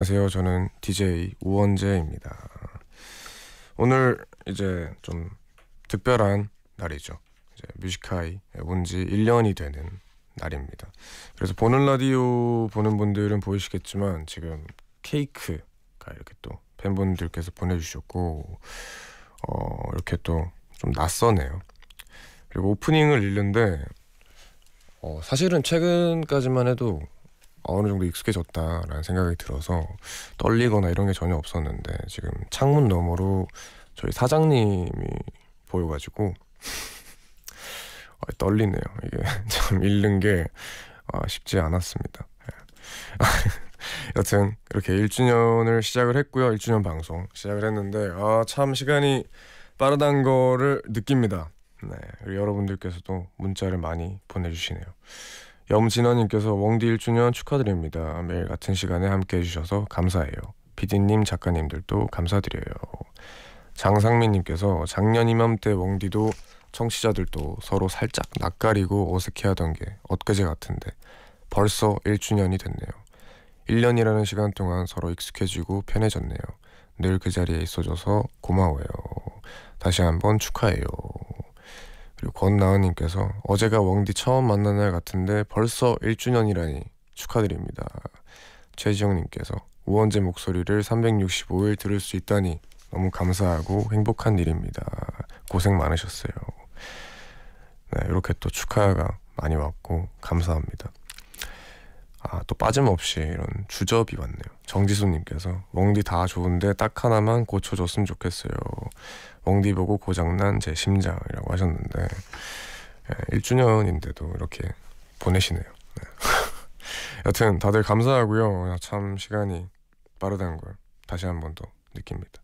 안녕하세요. 저는 DJ 우원재입니다. 오늘 이제 좀 특별한 날이죠. 이제 뮤지카이 온 지 1년이 되는 날입니다. 그래서 보는 라디오 보는 분들은 보이시겠지만 지금 케이크가 이렇게 또 팬분들께서 보내주셨고 어, 이렇게 또 좀 낯서네요. 그리고 오프닝을 읽는데 어, 사실은 최근까지만 해도 어느 정도 익숙해졌다라는 생각이 들어서 떨리거나 이런 게 전혀 없었는데 지금 창문 너머로 저희 사장님이 보여가지고 아, 떨리네요. 이게 참 읽는 게 아, 쉽지 않았습니다. 예. 여튼 이렇게 1주년을 시작을 했고요. 1주년 방송 시작을 했는데 아 참 시간이 빠르단 거를 느낍니다. 네, 여러분들께서도 문자를 많이 보내주시네요. 염진아님께서 웡디 1주년 축하드립니다. 매일 같은 시간에 함께 해주셔서 감사해요. 비디님 작가님들도 감사드려요. 장상민님께서 작년 이맘때 웡디도 청취자들도 서로 살짝 낯가리고 어색해하던 게 엊그제 같은데 벌써 1주년이 됐네요. 1년이라는 시간 동안 서로 익숙해지고 편해졌네요. 늘 그 자리에 있어줘서 고마워요. 다시 한번 축하해요. 그리고 권나은님께서 어제가 왕디 처음 만난 날 같은데 벌써 1주년이라니 축하드립니다. 최지영님께서 우원재 목소리를 365일 들을 수 있다니 너무 감사하고 행복한 일입니다. 고생 많으셨어요. 네, 이렇게 또 축하가 많이 왔고 감사합니다. 아, 또 빠짐없이 이런 주접이 왔네요. 정지수님께서 웡디 다 좋은데 딱 하나만 고쳐줬으면 좋겠어요. 웡디 보고 고장난 제 심장이라고 하셨는데 1주년인데도 예, 이렇게 보내시네요. 네. 여튼 다들 감사하고요. 참 시간이 빠르다는 걸 다시 한 번 더 느낍니다.